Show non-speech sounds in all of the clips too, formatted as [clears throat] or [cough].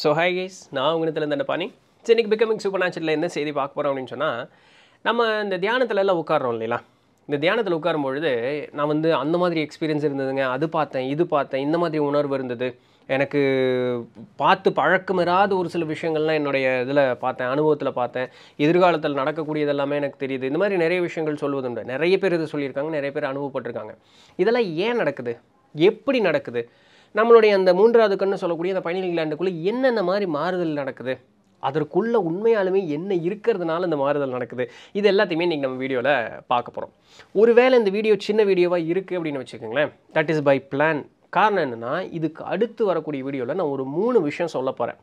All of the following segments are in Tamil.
ஸோ ஹாய் கைஸ் நான் உங்கள்கிட்ட இந்த பாணி சரி இன்றைக்கி பிகமிங் சூப்பர் நேச்சரில் என்ன செய்தி பார்க்க போகிறோம் அப்படின்னு சொன்னால் நம்ம இந்த தியானத்துலலாம் எல்லாம் உட்காரோம் இல்லையா இந்த தியானத்தில் உட்காரும் பொழுது நான் வந்து அந்த மாதிரி எக்ஸ்பீரியன்ஸ் இருந்ததுங்க அது பார்த்தேன் இது பார்த்தேன் இந்த மாதிரி உணர்வு இருந்தது எனக்கு பார்த்து பழக்கமிராத ஒரு சில விஷயங்கள்லாம் என்னுடைய இதில் பார்த்தேன் அனுபவத்தில் பார்த்தேன் எதிர்காலத்தில் நடக்கக்கூடியதெல்லாமே எனக்கு தெரியுது இந்த மாதிரி நிறைய விஷயங்கள் சொல்வதுண்டு நிறைய பேர் இதை சொல்லியிருக்காங்க நிறைய பேர் அனுபவப்பட்டிருக்காங்க இதெல்லாம் ஏன் நடக்குது எப்படி நடக்குது நம்மளுடைய அந்த மூன்றாவது கண்ணு சொல்லக்கூடிய அந்த பயணிகள் கிளாண்டுக்குள்ளே என்னென்ன மாதிரி மாறுதல் நடக்குது அதற்குள்ளே உண்மையாலுமே என்ன இருக்கிறதுனால இந்த மாறுதல் நடக்குது இது எல்லாத்தையுமே இன்றைக்கி நம்ம வீடியோவில் பார்க்க போகிறோம் ஒருவேளை இந்த வீடியோ சின்ன வீடியோவாக இருக்குது அப்படின்னு வச்சுக்கோங்களேன் தட் இஸ் பை பிளான் காரணம் என்னென்னா இதுக்கு அடுத்து வரக்கூடிய வீடியோவில் நான் ஒரு மூணு விஷயம் சொல்ல போகிறேன்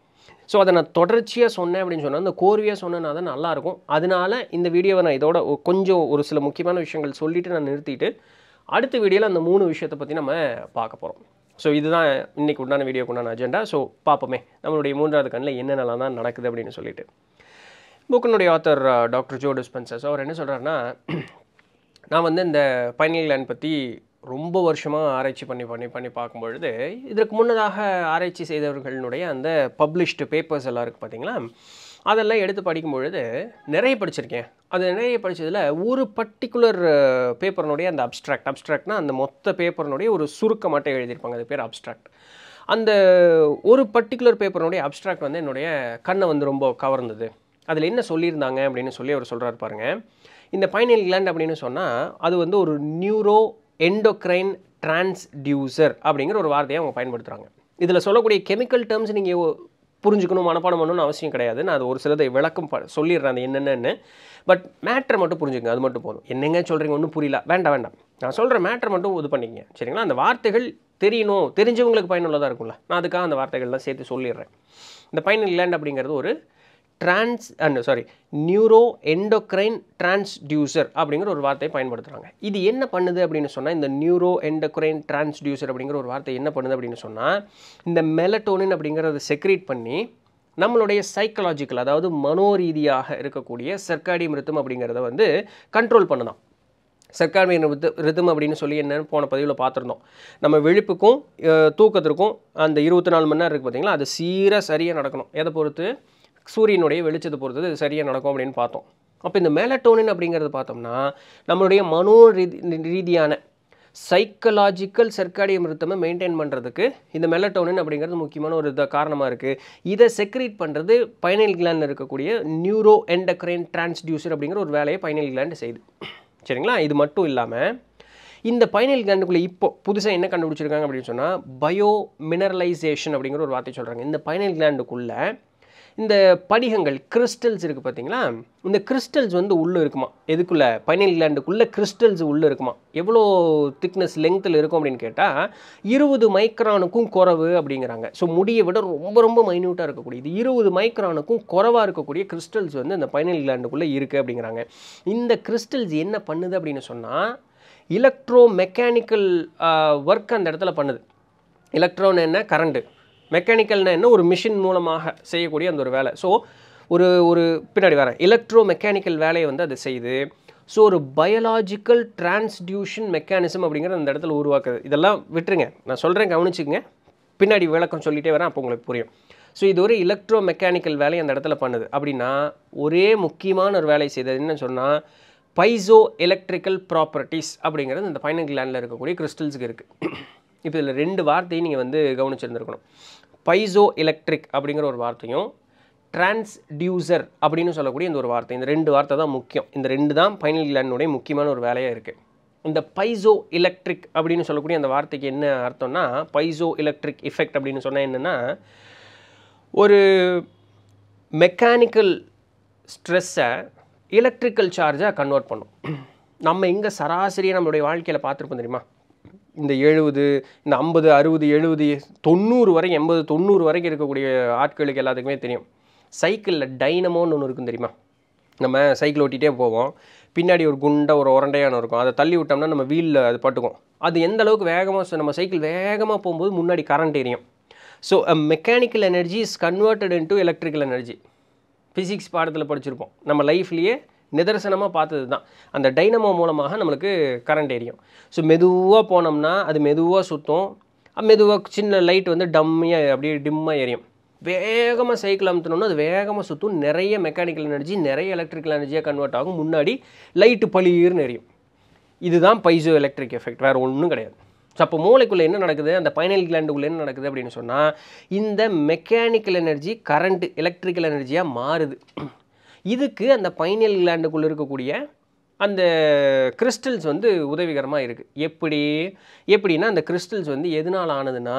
ஸோ அதை நான் தொடர்ச்சியாக சொன்னேன் அப்படின்னு சொன்னால் அந்த கோர்வையாக சொன்னேன்னா தான் நல்லாயிருக்கும் அதனால் இந்த வீடியோவை நான் இதோட கொஞ்சம் ஒரு சில முக்கியமான விஷயங்கள் சொல்லிவிட்டு நான் நிறுத்திட்டு அடுத்த வீடியோவில் அந்த மூணு விஷயத்தை பற்றி நம்ம பார்க்க போகிறோம் ஸோ இதுதான் இன்றைக்கு உண்டான வீடியோக்கு உண்டான அஜெண்டா ஸோ பார்ப்போமே நம்மளுடைய மூன்றாவது கண்ணில் என்னென்னலாம் தான் நடக்குது அப்படின்னு சொல்லிட்டு புக்கனுடைய author doctor uh, Joe Dispenza அவர் என்ன சொல்கிறாருன்னா [clears throat] நான் வந்து இந்த பைனல் கிளாண்ட் பற்றி ரொம்ப வருஷமாக ஆராய்ச்சி பண்ணி பண்ணி பண்ணி பார்க்கும்பொழுது இதற்கு முன்னதாக ஆராய்ச்சி செய்தவர்களுடைய அந்த பப்ளிஷ்டு பேப்பர்ஸ் எல்லாம் இருக்குது பார்த்திங்களா அதெல்லாம் எடுத்து படிக்கும் பொழுது நிறைய படிச்சிருக்கேன் அது நிறைய படித்ததில் ஒரு பர்டிகுலர் பேப்பர்னுடைய அந்த அப்ட்ராக்ட் அப்ட்ராக்ட்னா அந்த மொத்த பேப்பர்னுடைய ஒரு சுருக்க மட்டும் எழுதியிருப்பாங்க அது பேர் அப்ட்ராக்ட் அந்த ஒரு பர்டிகுலர் பேப்பருடைய அப்ட்ராக்ட் வந்து என்னுடைய கண்ணை வந்து ரொம்ப கவர்ந்தது அதில் என்ன சொல்லியிருந்தாங்க அப்படின்னு சொல்லி அவர் சொல்கிறார் பாருங்கள் இந்த பைனல் கிளாண்ட் அப்படின்னு சொன்னால் அது வந்து ஒரு நியூரோ எண்டோக்ரைன் டிரான்ஸ்டியூசர் அப்படிங்கிற ஒரு வார்த்தையை அவங்க பயன்படுத்துகிறாங்க இதில் சொல்லக்கூடிய கெமிக்கல் டேர்ம்ஸ் நீங்கள் புரிஞ்சுக்கணும் மனப்பாடம் பண்ணணும்னு அவசியம் கிடையாது நான் அது ஒரு சிலதை விளக்கம் சொல்லிடுறேன் அது என்னென்னு பட் மேட்ரை மட்டும் புரிஞ்சுக்கங்க அது மட்டும் போதும் என்னங்க சொல்கிறீங்க ஒன்றும் புரியல வேண்டாம் வேண்டாம் நான் சொல்கிற மேட்ரை மட்டும் இது பண்ணிக்கங்க சரிங்களா அந்த வார்த்தைகள் தெரியணும் தெரிஞ்சவங்களுக்கு பயனுள்ளதாக இருக்கும்ல நான் அதுக்காக அந்த வார்த்தைகள்லாம் சேர்த்து சொல்லிடுறேன் இந்த பயன் லேண்ட் அப்படிங்கிறது ஒரு trans sorry neuro endocrine transducer அப்படிங்கிற ஒரு வார்த்தையை பயன்படுத்துகிறாங்க இது என்ன பண்ணுது அப்படின்னு சொன்னால் இந்த நியூரோ எண்டோக்ரைன் டிரான்ஸ்டியூசர் அப்படிங்கிற ஒரு வார்த்தை என்ன பண்ணுது அப்படின்னு சொன்னால் இந்த மெலட்டோனின் அப்படிங்கிறத செக்ரேட் பண்ணி நம்மளுடைய சைக்கலாஜிக்கல் அதாவது மனோரீதியாக இருக்கக்கூடிய சர்க்காடி மிருத்தம் அப்படிங்கிறத வந்து கண்ட்ரோல் பண்ணலாம் சர்க்காடி ரித்தம் அப்படின்னு சொல்லி என்னன்னு போன பதிவில் பார்த்துருந்தோம் நம்ம விழிப்புக்கும் தூக்கத்திற்கும் அந்த இருபத்தி நாலு மணி நேரம் இருக்குது பார்த்திங்களா அது சீராக சரியாக நடக்கணும் எதை பொறுத்து சூரியனுடைய வெளிச்சத்தை பொறுத்தது சரியாக நடக்கும் அப்படின்னு பார்த்தோம் அப்போ இந்த மேலட்டோனின் அப்படிங்கிறது பார்த்தோம்னா நம்மளுடைய மனோ ரீதியான சைக்கலாஜிக்கல் சர்க்காடியம் ரித்தமை மெயின்டைன் பண்ணுறதுக்கு இந்த மெலட்டோனின் அப்படிங்கிறது முக்கியமான ஒரு இதை காரணமாக இருக்குது இதை செக்ரீட் பண்ணுறது பைனல் கிளாண்ட் இருக்கக்கூடிய நியூரோ என்டக்ரைன் டிரான்ஸ்டியூசர் அப்படிங்கிற ஒரு வேலையை பைனல் கிளாண்ட் செய்யுது சரிங்களா இது மட்டும் இல்லாமல் இந்த பைனல் கிளாண்டுக்குள்ளே இப்போ புதுசாக என்ன கண்டுபிடிச்சிருக்காங்க அப்படின்னு சொன்னால் பயோ மினரலைசேஷன் அப்படிங்கிற ஒரு வார்த்தை சொல்கிறாங்க இந்த பைனல் கிளாண்டுக்குள்ளே இந்த படிகங்கள் கிறிஸ்டல்ஸ் இருக்குது பார்த்தீங்களா இந்த கிறிஸ்டல்ஸ் வந்து உள்ளே இருக்குமா எதுக்குள்ளே பைனல் கிளாண்டுக்குள்ளே கிறிஸ்டல்ஸ் உள்ளே இருக்குமா எவ்வளோ திக்னஸ் லென்த்தில் இருக்கும் அப்படின்னு கேட்டால் இருபது மைக்ரானுக்கும் குறவு அப்படிங்கிறாங்க ஸோ முடியை விட ரொம்ப ரொம்ப மைன்யூட்டாக இருக்கக்கூடிய இது இருபது மைக்ரானுக்கும் குறவாக இருக்கக்கூடிய கிறிஸ்டல்ஸ் வந்து இந்த பைனல் கிளாண்டுக்குள்ளே இருக்குது அப்படிங்கிறாங்க இந்த கிறிஸ்டல்ஸ் என்ன பண்ணுது அப்படின்னு சொன்னால் எலக்ட்ரோ மெக்கானிக்கல் ஒர்க் அந்த இடத்துல பண்ணுது எலக்ட்ரான் என்ன கரண்ட்டு மெக்கானிக்கல்னா என்ன ஒரு மிஷின் மூலமாக செய்யக்கூடிய அந்த ஒரு வேலை ஸோ ஒரு ஒரு பின்னாடி வரேன் எலக்ட்ரோ மெக்கானிக்கல் வேலையை வந்து அது செய்யுது ஸோ ஒரு பயாலாஜிக்கல் டிரான்ஸ்டியூஷன் மெக்கானிசம் அப்படிங்கிறது அந்த இடத்துல உருவாக்குது இதெல்லாம் விட்டுருங்க நான் சொல்கிறேன் கவனிச்சுக்கங்க பின்னாடி விளக்கம் சொல்லிகிட்டே வரேன் அப்போ உங்களுக்கு புரியும் ஸோ இது ஒரு எலக்ட்ரோ மெக்கானிக்கல் வேலையை அந்த இடத்துல பண்ணுது அப்படின்னா ஒரே முக்கியமான ஒரு வேலை செய்தது என்ன சொன்னால் பைசோ எலக்ட்ரிக்கல் ப்ராப்பர்ட்டிஸ் அப்படிங்கிறது இந்த ஃபைனல் கிளாண்டில் இருக்கக்கூடிய கிறிஸ்டல்ஸுக்கு இருக்குது இப்போ இதில் ரெண்டு வார்த்தையும் நீங்கள் வந்து கவனிச்சிருந்துருக்கணும் பைசோ எலக்ட்ரிக் அப்படிங்கிற ஒரு வார்த்தையும் டிரான்ஸ்டியூசர் அப்படின்னு சொல்லக்கூடிய இந்த ஒரு வார்த்தை இந்த ரெண்டு வார்த்தை தான் முக்கியம் இந்த ரெண்டு தான் பைனல் கிளாண்டினுடைய முக்கியமான ஒரு வேலையாக இருக்குது இந்த பைசோ எலக்ட்ரிக் அப்படின்னு சொல்லக்கூடிய அந்த வார்த்தைக்கு என்ன அர்த்தம்னா பைசோ எலக்ட்ரிக் எஃபெக்ட் அப்படின்னு சொன்னால் என்னென்னா ஒரு மெக்கானிக்கல் ஸ்ட்ரெஸ்ஸை எலக்ட்ரிக்கல் சார்ஜாக கன்வெர்ட் பண்ணும் நம்ம எங்கே சராசரியாக நம்மளுடைய வாழ்க்கையில் பார்த்துருப்போம் தெரியுமா இந்த எழுபது இந்த ஐம்பது அறுபது எழுபது தொண்ணூறு வரைக்கும் எண்பது தொண்ணூறு வரைக்கும் இருக்கக்கூடிய ஆட்களுக்கு எல்லாத்துக்குமே தெரியும் சைக்கிளில் டைனமோன்னு ஒன்று இருக்கும் தெரியுமா நம்ம சைக்கிள் ஓட்டிகிட்டே போவோம் பின்னாடி ஒரு குண்டை ஒரு உரண்டையான இருக்கும் அதை தள்ளி விட்டோம்னா நம்ம வீலில் அது பட்டுக்கும் அது எந்த அளவுக்கு வேகமாக நம்ம சைக்கிள் வேகமாக போகும்போது முன்னாடி கரண்ட் எரியும் so mechanical energy is converted into electrical energy physics பாடத்தில் படிச்சிருப்போம் நம்ம லைஃப்லேயே நிதர்சனமாக பார்த்தது தான் அந்த டைனமோ மூலமாக நம்மளுக்கு கரண்ட் எரியும் ஸோ மெதுவாக போனோம்னா அது மெதுவாக சுற்றும் மெதுவாக சின்ன லைட் வந்து டம்மியாக அப்படியே டிம்மாக எரியும் வேகமாக சைக்கிள் அமுத்தினோம்னா அது வேகமாக சுற்றும் நிறைய மெக்கானிக்கல் எனர்ஜி நிறைய எலக்ட்ரிக்கல் எனர்ஜியாக கன்வெர்ட் ஆகும் முன்னாடி லைட்டு பளிர்னு எரியும் இதுதான் பைசோ எலக்ட்ரிக் எஃபெக்ட் வேறு ஒன்றும் கிடையாது ஸோ அப்போ மூளைக்குள்ளே என்ன நடக்குது அந்த பைனல் கிளாண்டுக்குள்ளே என்ன நடக்குது அப்படின்னு சொன்னால் இந்த மெக்கானிக்கல் எனர்ஜி கரண்ட் எலக்ட்ரிக்கல் எனர்ஜியாக மாறுது இதுக்கு அந்த பைனியல் கிளாண்டுக்குள்ளே இருக்கக்கூடிய அந்த கிறிஸ்டல்ஸ் வந்து உதவிகரமாக இருக்குது எப்படி எப்படின்னா அந்த கிறிஸ்டல்ஸ் வந்து எதனால் ஆனதுன்னா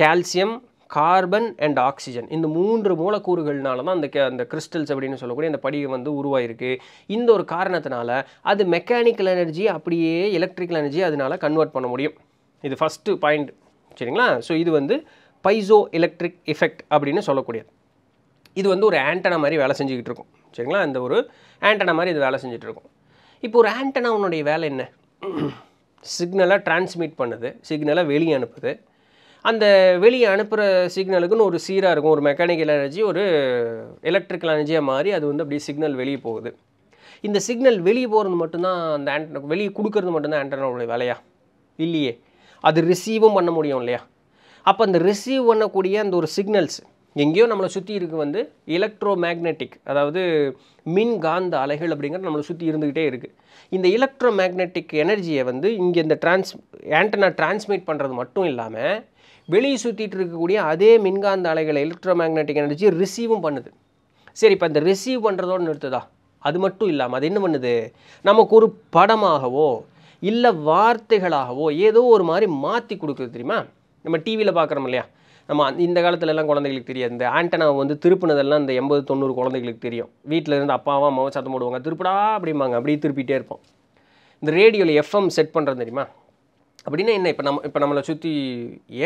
கால்சியம் கார்பன் அண்ட் ஆக்சிஜன் இந்த மூன்று மூலக்கூறுகள்னால தான் அந்த அந்த கிறிஸ்டல்ஸ் அப்படின்னு சொல்லக்கூடிய அந்த படிகை வந்து உருவாயிருக்கு இந்த ஒரு காரணத்தினால அது மெக்கானிக்கல் எனர்ஜி அப்படியே எலக்ட்ரிக்கல் எனர்ஜி அதனால் கன்வெர்ட் பண்ண முடியும் இது ஃபஸ்ட்டு பாயிண்ட் சரிங்களா ஸோ இது வந்து பைசோ எலக்ட்ரிக் எஃபெக்ட் அப்படின்னு சொல்லக்கூடியது இது வந்து ஒரு ஆண்டனா மாதிரி வேலை செஞ்சுக்கிட்டு இருக்கும் சரிங்களா இந்த ஒரு ஆண்டனா மாதிரி இது வேலை செஞ்சிட்ருக்கும் இப்போ ஒரு ஆண்டனாவுனுடைய வேலை என்ன சிக்னலாக டிரான்ஸ்மிட் பண்ணுது சிக்னலாக வெளியே அனுப்புது அந்த வெளியே அனுப்புகிற சிக்னலுக்குன்னு ஒரு சீராக இருக்கும் ஒரு மெக்கானிக்கல் எனர்ஜி ஒரு எலக்ட்ரிக்கல் எனர்ஜியாக மாறி அது வந்து அப்படியே சிக்னல் வெளியே போகுது இந்த சிக்னல் வெளியே போகிறது மட்டும்தான் அந்த ஆண்டனா வெளியே கொடுக்கறது மட்டும்தான் ஆண்டனாவுடைய வேலையா இல்லையே அது ரிசீவும் பண்ண முடியும் இல்லையா அப்போ அந்த ரிசீவ் பண்ணக்கூடிய அந்த ஒரு சிக்னல்ஸ் எங்கேயோ நம்மளை சுற்றி இருக்கு வந்து எலக்ட்ரோ மேக்னெட்டிக் அதாவது மின் காந்த அலைகள் அப்படிங்கிறது நம்மளை சுற்றி இருந்துக்கிட்டே இருக்குது இந்த எலக்ட்ரோ மேக்னெட்டிக் எனர்ஜியை வந்து இங்கே இந்த ட்ரான்ஸ் ஆண்டனா டிரான்ஸ்மிட் பண்ணுறது மட்டும் இல்லாமல் வெளியே சுற்றிட்டு இருக்கக்கூடிய அதே மின்காந்த அலைகளை எலக்ட்ரோ மேக்னெட்டிக் எனர்ஜி ரிசீவும் பண்ணுது சரி இப்போ இந்த ரிசீவ் பண்ணுறதோடு நிறுத்துதா அது மட்டும் இல்லாமல் அது என்ன பண்ணுது நமக்கு ஒரு படமாகவோ இல்லை வார்த்தைகளாகவோ ஏதோ ஒரு மாதிரி மாற்றி கொடுக்குறது தெரியுமா நம்ம டிவியில் பார்க்குறோம் இல்லையா நம்ம இந்த காலத்துலலாம் குழந்தைகளுக்கு தெரியாது இந்த ஆண்டனாவை வந்து திருப்பினதெல்லாம் இந்த எண்பது தொண்ணூறு குழந்தைகளுக்கு தெரியும் வீட்டில் இருந்து அப்பாவும் அம்மாவும் சத்தம் போடுவாங்க திருப்பிடா அப்படிம்பாங்க அப்படியே திருப்பிகிட்டே இருப்போம் இந்த ரேடியோவில் எஃப்எம் செட் பண்ணுறது தெரியுமா அப்படின்னா என்ன இப்போ நம்ம இப்போ நம்மளை சுற்றி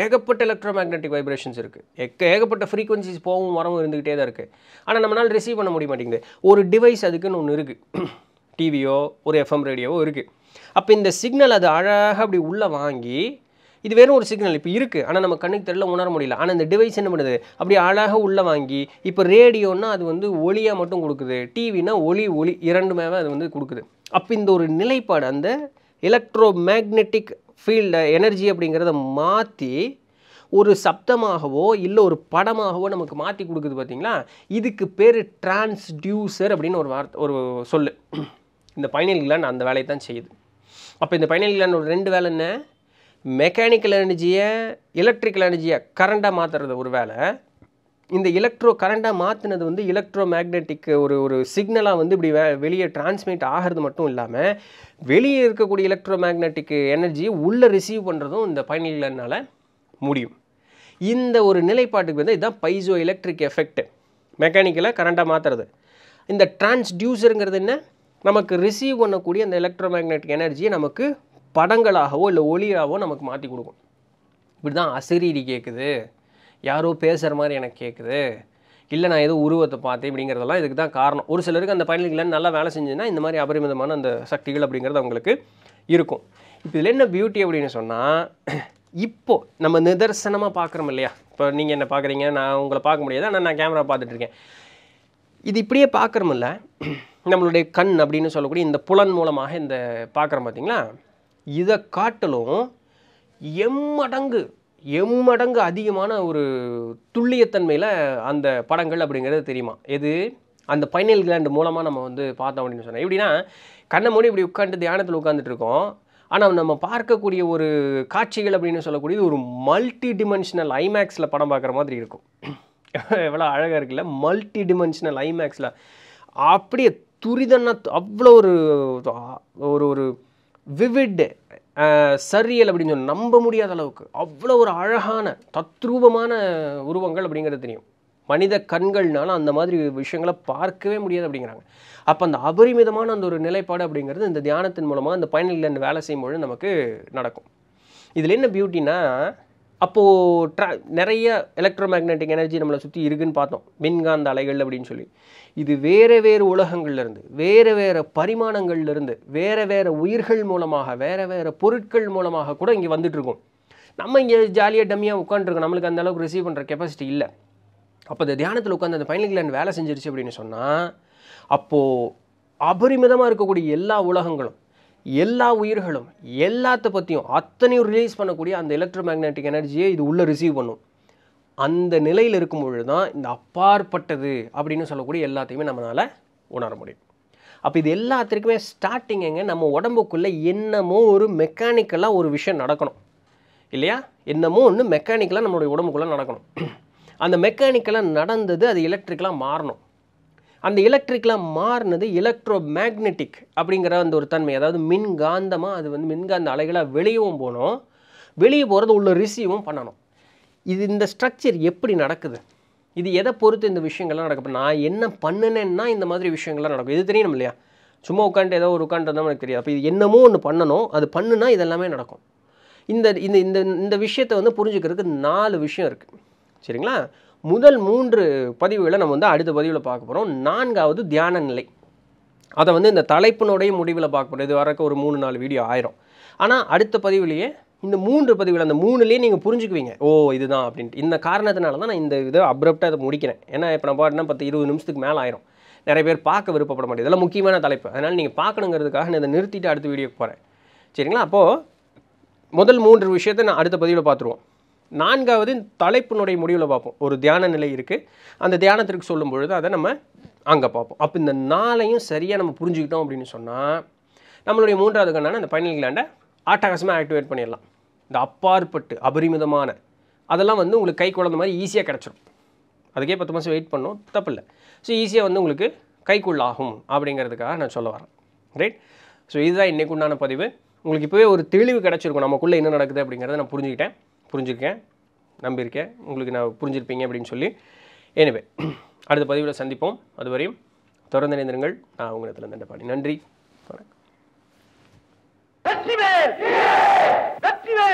ஏகப்பட்ட எலக்ட்ரோ மேக்னெட்டிக் வைப்ரேஷன்ஸ் இருக்குது எக்க ஏகப்பட்ட ஃப்ரீக்வன்சிஸ் போகவும் வரவும் இருந்துக்கிட்டே தான் இருக்குது ஆனால் நம்மளால் ரிசீவ் பண்ண முடிய மாட்டேங்குது ஒரு டிவைஸ் அதுக்குன்னு ஒன்று இருக்குது டிவியோ ஒரு எஃப்எம் ரேடியோவோ இருக்குது அப்போ இந்த சிக்னல் அது அழகாக அப்படி உள்ளே வாங்கி இது வெறும் ஒரு சிக்னல் இப்போ இருக்குது ஆனால் நம்ம கண்ணுக்கு தெரியல உணர முடியல ஆனால் இந்த டிவைஸ் என்ன பண்ணுது அப்படி அழகாக உள்ளே வாங்கி இப்போ ரேடியோன்னா அது வந்து ஒளியாக மட்டும் கொடுக்குது டிவினா ஒளி ஒளி இரண்டுமே அது வந்து கொடுக்குது அப்போ இந்த ஒரு நிலைப்பாடு அந்த எலக்ட்ரோ மேக்னெட்டிக் ஃபீல்டை எனர்ஜி அப்படிங்கிறத மாற்றி ஒரு சப்தமாகவோ இல்லை ஒரு படமாகவோ நமக்கு மாற்றி கொடுக்குது பார்த்திங்களா இதுக்கு பேர் டிரான்ஸ்டியூசர் அப்படின்னு ஒரு வார்த்தை ஒரு சொல் இந்த பைனல் கிளாண்ட் அந்த வேலையை தான் செய்யுது அப்போ இந்த பைனல் கிளாண்டோட ரெண்டு வேலை என்ன மெக்கானிக்கல் எனர்ஜியை எலக்ட்ரிக்கல் எனர்ஜியை கரண்டாக மாற்றுறது ஒரு வேலை இந்த எலக்ட்ரோ கரண்டாக மாற்றினது வந்து எலக்ட்ரோ மேக்னெட்டிக் ஒரு ஒரு சிக்னலாக வந்து இப்படி வே வெளியே டிரான்ஸ்மிட் ஆகிறது மட்டும் இல்லாமல் வெளியே இருக்கக்கூடிய எலக்ட்ரோ மேக்னெட்டிக் எனர்ஜியை உள்ளே ரிசீவ் பண்ணுறதும் இந்த பயணிகள்னால் முடியும் இந்த ஒரு நிலைப்பாட்டுக்கு வந்து இதுதான் பைசோ எலக்ட்ரிக் எஃபெக்ட் மெக்கானிக்கலை கரண்டாக மாற்றுறது இந்த டிரான்ஸ்டியூசருங்கிறது என்ன நமக்கு ரிசீவ் பண்ணக்கூடிய அந்த எலக்ட்ரோ மேக்னெட்டிக் எனர்ஜியை நமக்கு படங்களாகவோ இல்லை ஒளியாகவோ நமக்கு மாற்றி கொடுக்கும் இப்படி தான் அசரீரி கேட்குது யாரோ பேசுகிற மாதிரி எனக்கு கேட்குது இல்லை நான் ஏதோ உருவத்தை பார்த்தேன் அப்படிங்கிறதெல்லாம் இதுக்கு தான் காரணம் ஒரு சிலருக்கு அந்த பயணிகளை நல்லா வேலை செஞ்சுன்னா இந்த மாதிரி அபரிமிதமான அந்த சக்திகள் அப்படிங்கிறது அவங்களுக்கு இருக்கும் இப்போ இதில் என்ன பியூட்டி அப்படின்னு சொன்னால் இப்போது நம்ம நிதர்சனமாக பார்க்குறோம் இல்லையா இப்போ நீங்கள் என்ன பார்க்குறீங்க நான் உங்களை பார்க்க முடியாது ஆனால் நான் கேமரா பார்த்துட்ருக்கேன் இது இப்படியே இல்லை நம்மளுடைய கண் அப்படின்னு சொல்லக்கூடிய இந்த புலன் மூலமாக இந்த பார்க்குறோம் பார்த்தீங்களா இதை காட்டலும் எம்மடங்கு எம்மடங்கு அதிகமான ஒரு துல்லியத்தன்மையில் அந்த படங்கள் அப்படிங்கிறது தெரியுமா எது அந்த பைனல் கிளாண்டு மூலமாக நம்ம வந்து பார்த்தோம் அப்படின்னு சொன்னால் எப்படின்னா கண்ணை மூடி இப்படி உட்காந்து தியானத்தில் உட்காந்துட்டு இருக்கோம் ஆனால் நம்ம பார்க்கக்கூடிய ஒரு காட்சிகள் அப்படின்னு சொல்லக்கூடியது ஒரு மல்டி டிமென்ஷனல் ஐமேக்ஸில் படம் பார்க்குற மாதிரி இருக்கும் எவ்வளோ அழகாக இருக்குல்ல மல்டி டிமென்ஷனல் ஐமேக்ஸில் அப்படியே துரிதன்னா அவ்வளோ ஒரு ஒரு ஒரு விவிட் சரியல் அப்படின்னு சொல்லி நம்ப முடியாத அளவுக்கு அவ்வளோ ஒரு அழகான தத்ரூபமான உருவங்கள் அப்படிங்கிறது தெரியும் மனித கண்கள்னால அந்த மாதிரி விஷயங்களை பார்க்கவே முடியாது அப்படிங்கிறாங்க அப்போ அந்த அபரிமிதமான அந்த ஒரு நிலைப்பாடு அப்படிங்கிறது இந்த தியானத்தின் மூலமாக அந்த பயனில் வேலை செய்யும்பொழுது நமக்கு நடக்கும் இதில் என்ன பியூட்டின்னா அப்போது ட்ரா நிறைய எலக்ட்ரோ மேக்னெட்டிக் எனர்ஜி நம்மளை சுற்றி இருக்குதுன்னு பார்த்தோம் மின்காந்த அலைகள் அப்படின்னு சொல்லி இது வேறு வேறு உலகங்கள்லேருந்து வேறு வேறு பரிமாணங்கள்லேருந்து வேறு வேறு உயிர்கள் மூலமாக வேறு வேறு பொருட்கள் மூலமாக கூட இங்கே வந்துட்டுருக்கோம் நம்ம இங்கே ஜாலியாக டம்மியாக உட்காந்துருக்கோம் நம்மளுக்கு அந்த அளவுக்கு ரிசீவ் பண்ணுற கெப்பாசிட்டி இல்லை அப்போ இந்த தியானத்தில் உட்காந்து அந்த ஃபைனல் கிளாண்ட் வேலை செஞ்சிருச்சு அப்படின்னு சொன்னால் அப்போது அபரிமிதமாக இருக்கக்கூடிய எல்லா உலகங்களும் எல்லா உயிர்களும் எல்லாத்த பற்றியும் அத்தனையும் ரிலீஸ் பண்ணக்கூடிய அந்த எலக்ட்ரோ மேக்னெட்டிக் எனர்ஜியை இது உள்ளே ரிசீவ் பண்ணும் அந்த நிலையில் இருக்கும் பொழுது தான் இந்த அப்பாற்பட்டது அப்படின்னு சொல்லக்கூடிய எல்லாத்தையுமே நம்மளால் உணர முடியும் அப்போ இது எல்லாத்திற்குமே ஸ்டார்டிங் நம்ம உடம்புக்குள்ளே என்னமோ ஒரு மெக்கானிக்கலாக ஒரு விஷயம் நடக்கணும் இல்லையா என்னமோ ஒன்று மெக்கானிக்கலாக நம்மளுடைய உடம்புக்குள்ளே நடக்கணும் அந்த மெக்கானிக்கலாக நடந்தது அது எலக்ட்ரிக்கலாக மாறணும் அந்த எலக்ட்ரிக்லாம் மாறினது எலக்ட்ரோ மேக்னெட்டிக் அப்படிங்கிற அந்த ஒரு தன்மை அதாவது மின்காந்தமாக அது வந்து மின்காந்த அலைகளாக வெளியவும் போகணும் வெளியே போகிறது உள்ள ரிசீவும் பண்ணணும் இது இந்த ஸ்ட்ரக்சர் எப்படி நடக்குது இது எதை பொறுத்து இந்த விஷயங்கள்லாம் நடக்கும் நான் என்ன பண்ணினேன்னா இந்த மாதிரி விஷயங்கள்லாம் நடக்கும் இது தெரியும் இல்லையா சும்மா உட்காந்துட்டு ஏதோ ஒரு உட்காந்துருந்தா எனக்கு தெரியாது அப்போ இது என்னமோ ஒன்று பண்ணணும் அது பண்ணுனா இதெல்லாமே நடக்கும் இந்த இந்த இந்த இந்த விஷயத்தை வந்து புரிஞ்சுக்கிறதுக்கு நாலு விஷயம் இருக்குது சரிங்களா முதல் மூன்று பதிவுகளை நம்ம வந்து அடுத்த பதிவில் பார்க்க போகிறோம் நான்காவது தியான நிலை அதை வந்து இந்த தலைப்பினுடைய முடிவில் பார்க்க போகிறோம் இது வரக்கு ஒரு மூணு நாலு வீடியோ ஆயிரும் ஆனால் அடுத்த பதிவுலேயே இந்த மூன்று பதிவில் அந்த மூணுலேயே நீங்கள் புரிஞ்சுக்குவீங்க ஓ இதுதான் அப்படின்ட்டு இந்த காரணத்தினால தான் நான் இந்த இதை அப்ரப்டாக அதை முடிக்கிறேன் ஏன்னா இப்போ நான் பாட்டினா பத்து இருபது நிமிஷத்துக்கு மேலே ஆயிரும் நிறைய பேர் பார்க்க விருப்பப்பட மாட்டேது இதெல்லாம் முக்கியமான தலைப்பு அதனால் நீங்கள் பார்க்கணுங்கிறதுக்காக நான் இதை நிறுத்திட்டு அடுத்த வீடியோக்கு போகிறேன் சரிங்களா அப்போது முதல் மூன்று விஷயத்தை நான் அடுத்த பதிவில் பார்த்துருவோம் நான்காவது தலைப்பினுடைய முடிவில் பார்ப்போம் ஒரு தியான நிலை இருக்குது அந்த தியானத்திற்கு சொல்லும் பொழுது அதை நம்ம அங்கே பார்ப்போம் அப்போ இந்த நாளையும் சரியாக நம்ம புரிஞ்சுக்கிட்டோம் அப்படின்னு சொன்னால் நம்மளுடைய மூன்றாவது கண்ணான அந்த பைனல் கிளாண்டை ஆட்டகாசமாக ஆக்டிவேட் பண்ணிடலாம் இந்த அப்பாற்பட்டு அபரிமிதமான அதெல்லாம் வந்து உங்களுக்கு கை குழந்த மாதிரி ஈஸியாக கிடச்சிடும் அதுக்கே பத்து மாதம் வெயிட் பண்ணோம் தப்பில்லை ஸோ ஈஸியாக வந்து உங்களுக்கு கைக்குள்ளாகும் அப்படிங்கிறதுக்காக நான் சொல்ல வரேன் ரைட் ஸோ இதுதான் இன்றைக்கு உண்டான பதிவு உங்களுக்கு இப்போவே ஒரு தெளிவு கிடச்சிருக்கும் நமக்குள்ளே என்ன நடக்குது அப்படிங்கிறத நான் புரிஞ்சுக்கிட்டேன் புரிஞ்சுருக்கேன் நம்பியிருக்கேன் உங்களுக்கு நான் புரிஞ்சிருப்பீங்க அப்படின்னு சொல்லி எனவே அடுத்த பதிவில் சந்திப்போம் அதுவரையும் தொடர்ந்து இணைந்திருங்கள் நான் உங்களிடத்தில் தண்டபாடி நன்றி வணக்கம்